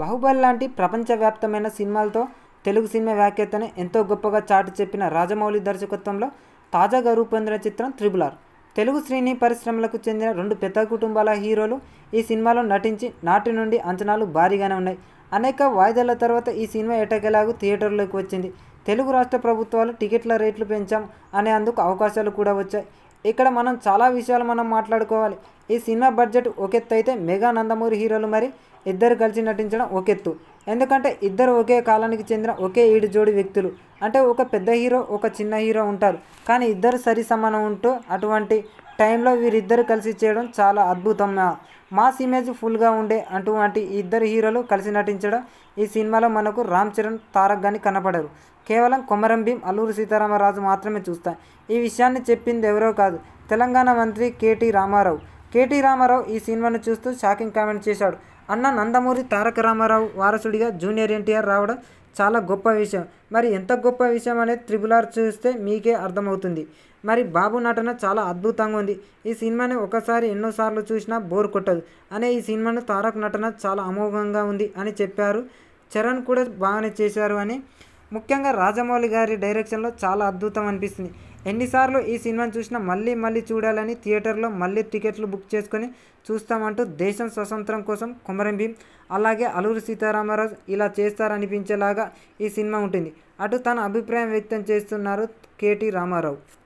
బాహుబలి లాంటి ప్రపంచవ్యాప్తమైన సినిమాలతో తెలుగు సినిమా వ్యాఖ్యతను ఎంతో గొప్పగా చాటి చెప్పిన రాజమౌళి దర్శకత్వంలో తాజాగా రూపొందిన చిత్రం త్రిబులార్ ఆర్ తెలుగు శ్రేణి పరిశ్రమలకు చెందిన రెండు పెద్ద కుటుంబాల హీరోలు ఈ సినిమాలో నటించి నాటి నుండి అంచనాలు భారీగానే ఉన్నాయి అనేక వాయిదాల తర్వాత ఈ సినిమా ఎటకెలాగూ థియేటర్లోకి వచ్చింది తెలుగు రాష్ట్ర ప్రభుత్వాలు టికెట్ల రేట్లు పెంచాం అనే అందుకు అవకాశాలు కూడా వచ్చాయి ఇక్కడ మనం చాలా విషయాలు మనం మాట్లాడుకోవాలి ఈ సినిమా బడ్జెట్ ఎత్తు అయితే మెగా నందమూరి హీరోలు మరి ఇద్దరు కలిసి నటించడం ఒకెత్తు ఎందుకంటే ఇద్దరు ఒకే కాలానికి చెందిన ఒకే ఈడు జోడి వ్యక్తులు అంటే ఒక పెద్ద హీరో ఒక చిన్న హీరో ఉంటారు కానీ ఇద్దరు సరి సమానం ఉంటూ అటువంటి టైంలో వీరిద్దరు కలిసి చేయడం చాలా అద్భుతం మాస్ ఇమేజ్ ఫుల్గా ఉండే అటువంటి ఇద్దరు హీరోలు కలిసి నటించడం ఈ సినిమాలో మనకు రామ్ చరణ్ తారక్ కానీ కనపడరు కేవలం కొమరం భీం అల్లూరు సీతారామరాజు మాత్రమే చూస్తాం ఈ విషయాన్ని చెప్పింది ఎవరో కాదు తెలంగాణ మంత్రి కేటీ రామారావు కేటీ రామారావు ఈ సినిమాను చూస్తూ షాకింగ్ కామెంట్ చేశాడు అన్న నందమూరి తారక రామారావు వారసుడిగా జూనియర్ ఎన్టీఆర్ రావడం చాలా గొప్ప విషయం మరి ఎంత గొప్ప విషయం అనేది త్రిబుల్ ఆర్ చూస్తే మీకే అర్థమవుతుంది మరి బాబు నటన చాలా అద్భుతంగా ఉంది ఈ సినిమాని ఒకసారి ఎన్నోసార్లు చూసినా బోర్ కొట్టదు అనే ఈ సినిమాను తారక్ నటన చాలా అమోఘంగా ఉంది అని చెప్పారు చరణ్ కూడా బాగానే చేశారు అని ముఖ్యంగా రాజమౌళి గారి డైరెక్షన్లో చాలా అద్భుతం అనిపిస్తుంది ఎన్నిసార్లు ఈ సినిమాను చూసినా మళ్ళీ మళ్ళీ చూడాలని థియేటర్లో మళ్ళీ టికెట్లు బుక్ చేసుకొని చూస్తామంటూ దేశం స్వతంత్రం కోసం కుమరం భీం అలాగే అలూరు సీతారామరాజు ఇలా చేస్తారనిపించేలాగా ఈ సినిమా ఉంటుంది అటు తన అభిప్రాయం వ్యక్తం చేస్తున్నారు కేటీ రామారావు